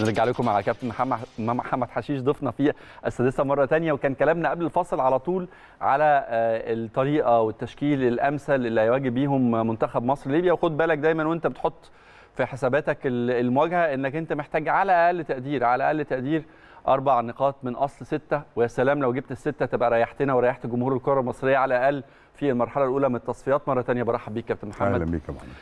نرجع لكم على كابتن محمد حشيش ضيفنا في السادسه مره ثانيه وكان كلامنا قبل الفاصل على طول على آه، الطريقه والتشكيل الامثل اللي هيواجه بيهم منتخب مصر ليبيا وخد بالك دايما وانت بتحط في حساباتك المواجهه انك انت محتاج على اقل تقدير على اقل تقدير اربع نقاط من اصل سته ويا سلام لو جبت السته تبقى ريحتنا وريحت جمهور الكره المصريه على الاقل في المرحله الاولى من التصفيات مره ثانيه برحب بيك كابتن محمد اهلا بيك يا محمد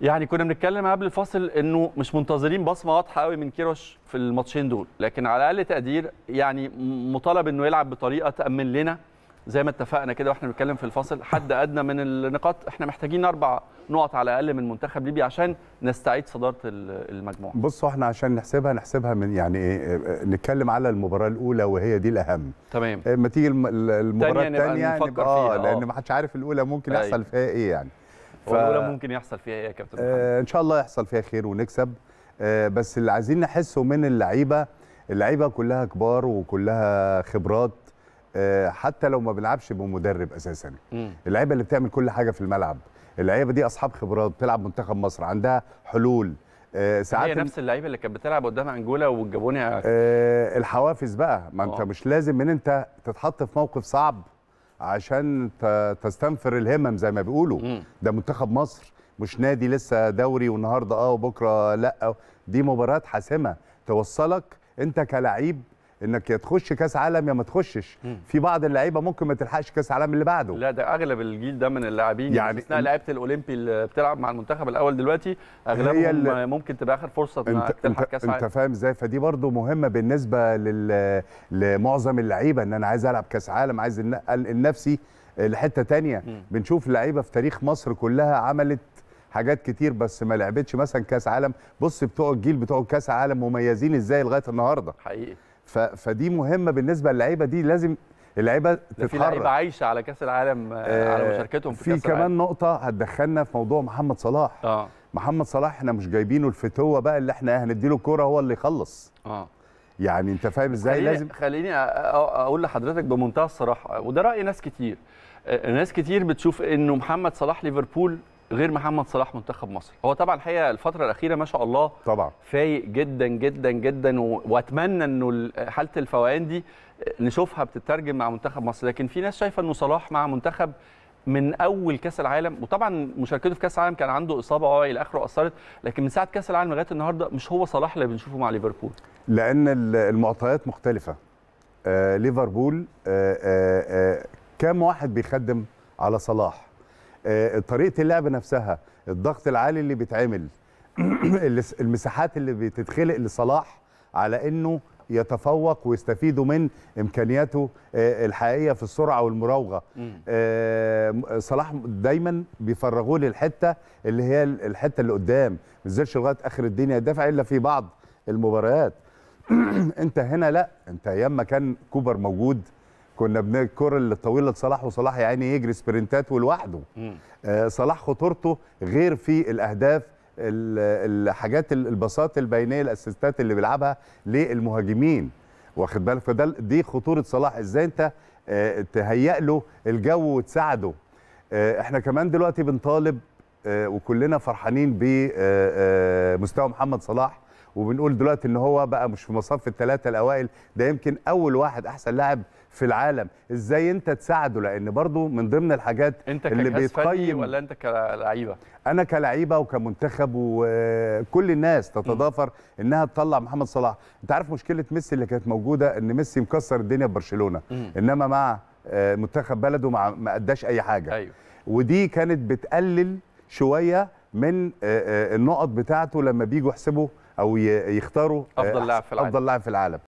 يعني كنا بنتكلم قبل الفاصل انه مش منتظرين بصمه واضحه قوي من كيروش في الماتشين دول لكن على الاقل تقدير يعني مطالب انه يلعب بطريقه تامن لنا زي ما اتفقنا كده واحنا بنتكلم في الفاصل حد ادنى من النقاط احنا محتاجين اربع نقط على الاقل من منتخب ليبيا عشان نستعيد صداره المجموعه بصوا احنا عشان نحسبها نحسبها من يعني إيه،, ايه نتكلم على المباراه الاولى وهي دي الاهم تمام إيه، ما تيجي المباراه الثانيه نبقى, نبقى, يعني آه، فيها. اه لان ما حدش عارف الاولى ممكن يحصل فيها ايه يعني ف... ممكن يحصل فيها ايه يا كابتن محمد؟ آه، ان شاء الله يحصل فيها خير ونكسب آه، بس اللي عايزين نحسه من اللعيبه اللعيبه كلها كبار وكلها خبرات آه، حتى لو ما بنلعبش بمدرب اساسا اللعيبه اللي بتعمل كل حاجه في الملعب اللعيبه دي اصحاب خبرات بتلعب منتخب مصر عندها حلول ساعات هي نفس اللعيبه اللي كانت بتلعب قدام انجولا وجابوني الحوافز بقى ما انت مش لازم ان انت تتحط في موقف صعب عشان تستنفر الهمم زي ما بيقولوا ده منتخب مصر مش نادي لسه دوري والنهارده اه وبكره لا دي مباراه حاسمه توصلك انت كلعيب انك يا تخش كاس عالم يا ما تخشش في بعض اللعيبه ممكن ما تلحقش كاس عالم اللي بعده لا ده اغلب الجيل ده من اللاعبين يعني اثناء لعيبه الاولمبي اللي بتلعب مع المنتخب الاول دلوقتي اغلبهم ممكن تبقى اخر فرصه انك تلحق كاس عالم انت فاهم ازاي فدي برده مهمه بالنسبه لل... لمعظم اللعيبه ان انا عايز العب كاس عالم عايز انقل نفسي لحته ثانيه بنشوف لعيبه في تاريخ مصر كلها عملت حاجات كتير بس ما لعبتش مثلا كاس عالم بص بتوع الجيل بتوع كاس عالم مميزين ازاي لغايه النهارده حقيقي فدي مهمه بالنسبه للعيبه دي لازم اللعيبه تتحرك في لعيبه عايشه على كاس العالم آه على مشاركتهم في, في كاس العالم كمان نقطه هتدخلنا في موضوع محمد صلاح اه محمد صلاح احنا مش جايبينه الفتوه بقى اللي احنا هنديله الكوره هو اللي يخلص اه يعني انت فاهم ازاي خليني لازم خليني اقول لحضرتك بمنتهى الصراحه وده راي ناس كتير آه، ناس كتير بتشوف انه محمد صلاح ليفربول غير محمد صلاح منتخب مصر هو طبعا الحقيقه الفتره الاخيره ما شاء الله طبعا فايق جدا جدا جدا و... واتمنى انه حاله الفوقان دي نشوفها بتترجم مع منتخب مصر لكن في ناس شايفه انه صلاح مع منتخب من اول كاس العالم وطبعا مشاركته في كاس العالم كان عنده اصابه اه الى اخره اثرت لكن من ساعه كاس العالم لغايه النهارده مش هو صلاح اللي بنشوفه مع ليفربول لان المعطيات مختلفه آه ليفربول آه آه آه كام واحد بيخدم على صلاح آه، طريقه اللعب نفسها الضغط العالي اللي بيتعمل المساحات اللي بتتخلق لصلاح على انه يتفوق ويستفيدوا من امكانياته آه، الحقيقيه في السرعه والمراوغه آه، صلاح دايما بيفرغوه للحته اللي هي الحته اللي قدام ما نزلش لغايه اخر الدنيا يدافع الا في بعض المباريات انت هنا لا انت ايام ما كان كوبر موجود كنا بن الكره الطويله لصلاح وصلاح يعني يجري سبرنتات ولوحده آه صلاح خطورته غير في الاهداف الحاجات البساطة البينيه الاسيستات اللي بيلعبها للمهاجمين واخد بالك فده دي خطوره صلاح ازاي انت آه، تهيئ له الجو وتساعده آه، احنا كمان دلوقتي بنطالب آه، وكلنا فرحانين بمستوى محمد صلاح وبنقول دلوقتي ان هو بقى مش في مصاف الثلاثه الاوائل ده يمكن اول واحد احسن لاعب في العالم ازاي انت تساعده لان برضو من ضمن الحاجات انت اللي بيتقيم ولا انت كلعيبه انا كلعيبه وكمنتخب وكل الناس تتضافر م. انها تطلع محمد صلاح انت عارف مشكله ميسي اللي كانت موجوده ان ميسي مكسر الدنيا في برشلونه انما مع آه، منتخب بلده ما اداش اي حاجه أيوه. ودي كانت بتقلل شويه من آه، آه، النقط بتاعته لما بيجوا يحسبوا او يختاروا افضل لاعب في العالم افضل لاعب في العالم